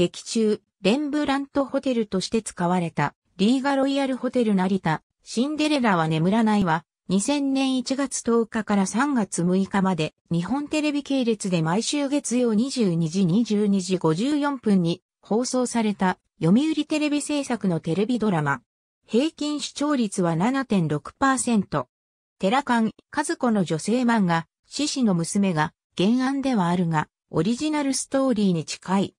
劇中、レンブラントホテルとして使われた、リーガロイヤルホテル成田、シンデレラは眠らないは、2000年1月10日から3月6日まで、日本テレビ系列で毎週月曜22時22時54分に放送された、読売テレビ制作のテレビドラマ。平均視聴率は7.6%。寺間、和子の女性漫画、獅子の娘が、原案ではあるが、オリジナルストーリーに近い。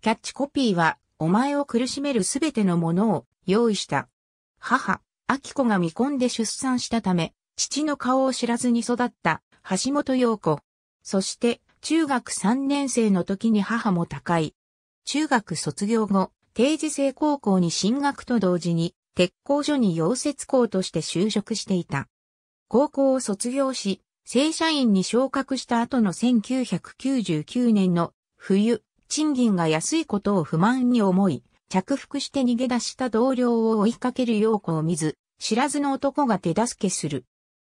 キャッチコピーは、お前を苦しめるすべてのものを用意した。母、秋子が未婚で出産したため、父の顔を知らずに育った橋本陽子。そして中学3年生の時に母も高い。中学卒業後、定時制高校に進学と同時に、鉄工所に溶接工として就職していた。高校を卒業し、正社員に昇格した後の1999年の冬、賃金が安いことを不満に思い、着服して逃げ出した同僚を追いかける陽子を見ず、知らずの男が手助けする。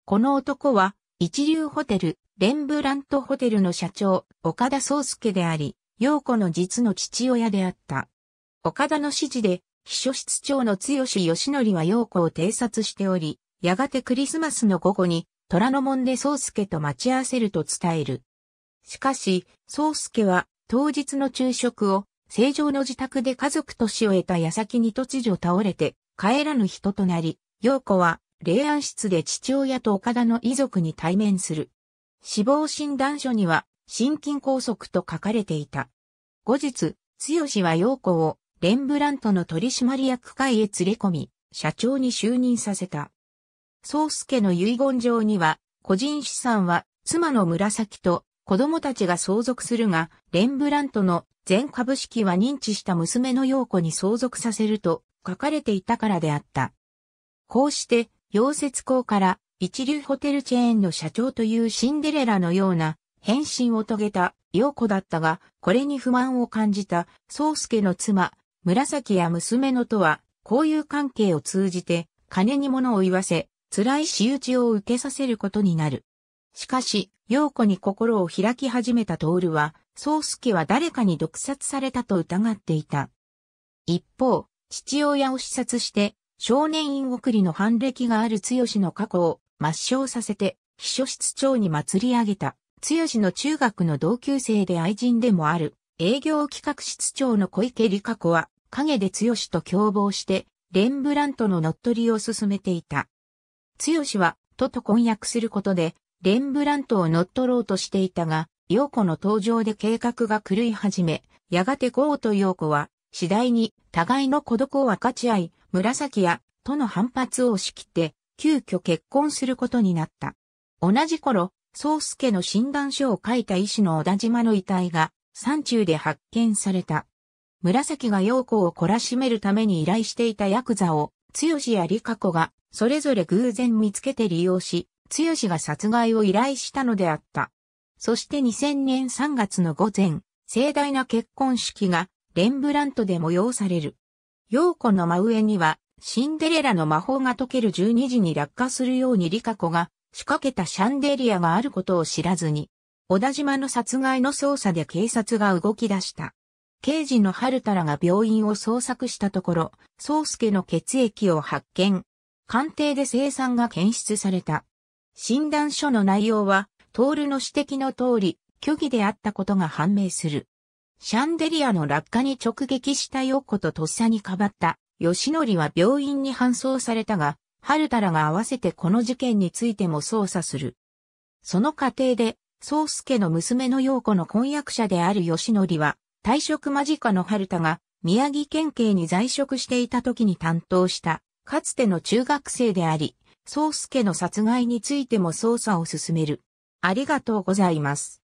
この男は、一流ホテル、レンブラントホテルの社長、岡田宗介であり、陽子の実の父親であった。岡田の指示で、秘書室長の強義則は陽子を偵察しており、やがてクリスマスの午後に、虎ノ門で宗介と待ち合わせると伝える。しかし、宗介は当日の昼食を、正常の自宅で家族と死を得た矢先に突如倒れて、帰らぬ人となり、陽子は、霊安室で父親と岡田の遺族に対面する。死亡診断書には、心筋梗塞と書かれていた。後日、剛は陽子を、レンブラントの取締役会へ連れ込み、社長に就任させた。宗介の遺言状には、個人資産は、妻の紫と子供たちが相続するが、レンブラントの全株式は認知した娘の陽子に相続させると書かれていたからであった。こうして、溶接工から一流ホテルチェーンの社長というシンデレラのような変身を遂げた陽子だったが、これに不満を感じた宗介の妻、紫や娘のとは、交友関係を通じて、金に物を言わせ、辛い仕打ちを受けさせることになる。しかし、陽子に心を開き始めたトールは、宗介は誰かに毒殺されたと疑っていた。一方、父親を視察して、少年院送りの反歴がある強の過去を抹消させて、秘書室長に祭り上げた。強の中学の同級生で愛人でもある、営業企画室長の小池理香子は、陰で強と共謀して、レンブラントの乗っ取りを進めていた。強は、とと婚約することで、レンブラントを乗っ取ろうとしていたが、陽子の登場で計画が狂い始め、やがてゴーと陽子は、次第に互いの孤独を分かち合い、紫やとの反発を押し切って、急遽結婚することになった。同じ頃、宗介の診断書を書いた医師の小田島の遺体が、山中で発見された。紫が陽子を懲らしめるために依頼していたヤクザを、強やリカ子が、それぞれ偶然見つけて利用し、剛が殺害を依頼したのであった。そして2000年3月の午前、盛大な結婚式がレンブラントで催される。陽子の真上には、シンデレラの魔法が解ける12時に落下するようにリカ子が仕掛けたシャンデリアがあることを知らずに、小田島の殺害の捜査で警察が動き出した。刑事の春太らが病院を捜索したところ、宗介の血液を発見。鑑定で生産が検出された。診断書の内容は、トールの指摘の通り、虚偽であったことが判明する。シャンデリアの落下に直撃したヨッコととっさにかばった、ヨシノリは病院に搬送されたが、春太らが合わせてこの事件についても捜査する。その過程で、宗介の娘の陽コの婚約者であるヨシノリは、退職間近の春太が宮城県警に在職していた時に担当した、かつての中学生であり、宗介の殺害についても捜査を進める。ありがとうございます。